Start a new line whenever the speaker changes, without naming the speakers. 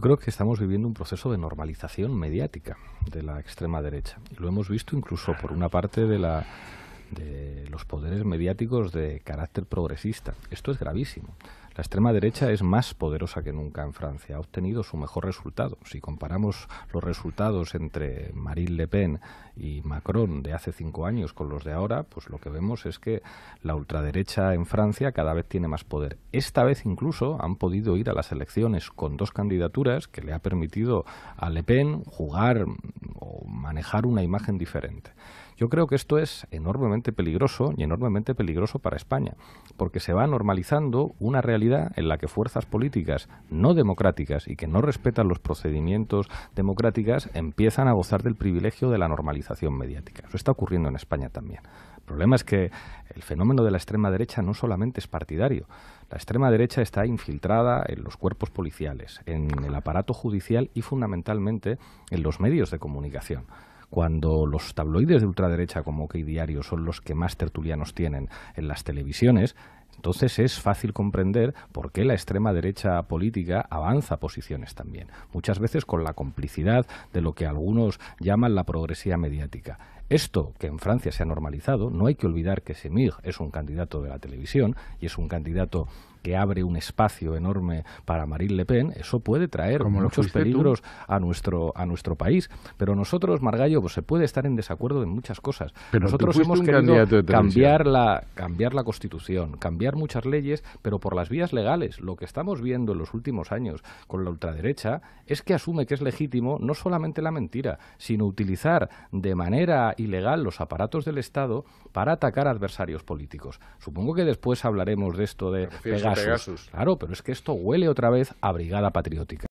Yo creo que estamos viviendo un proceso de normalización mediática de la extrema derecha. lo hemos visto incluso por una parte de la de los poderes mediáticos de carácter progresista. Esto es gravísimo. La extrema derecha es más poderosa que nunca en Francia. Ha obtenido su mejor resultado. Si comparamos los resultados entre Marine Le Pen y Macron de hace cinco años con los de ahora, pues lo que vemos es que la ultraderecha en Francia cada vez tiene más poder. Esta vez incluso han podido ir a las elecciones con dos candidaturas que le ha permitido a Le Pen jugar o Dejar una imagen diferente. Yo creo que esto es enormemente peligroso y enormemente peligroso para España, porque se va normalizando una realidad en la que fuerzas políticas no democráticas y que no respetan los procedimientos democráticos empiezan a gozar del privilegio de la normalización mediática. Eso está ocurriendo en España también. El problema es que el fenómeno de la extrema derecha no solamente es partidario. La extrema derecha está infiltrada en los cuerpos policiales, en el aparato judicial y fundamentalmente en los medios de comunicación cuando los tabloides de ultraderecha como que Diario son los que más tertulianos tienen en las televisiones, entonces es fácil comprender por qué la extrema derecha política avanza posiciones también, muchas veces con la complicidad de lo que algunos llaman la progresía mediática. Esto que en Francia se ha normalizado, no hay que olvidar que Semir es un candidato de la televisión y es un candidato que abre un espacio enorme para Marine Le Pen, eso puede traer muchos peligros a nuestro, a nuestro país. Pero nosotros, Margallo, pues, se puede estar en desacuerdo en muchas cosas. nosotros hemos querido cambiar cambiar la Constitución, cambiar muchas leyes, pero por las vías legales. Lo que estamos viendo en los últimos años con la ultraderecha es que asume que es legítimo no solamente la mentira, sino utilizar de manera ilegal los aparatos del Estado para atacar adversarios políticos. Supongo que después hablaremos de esto de Pegasus. Claro, pero es que esto huele otra vez a Brigada Patriótica.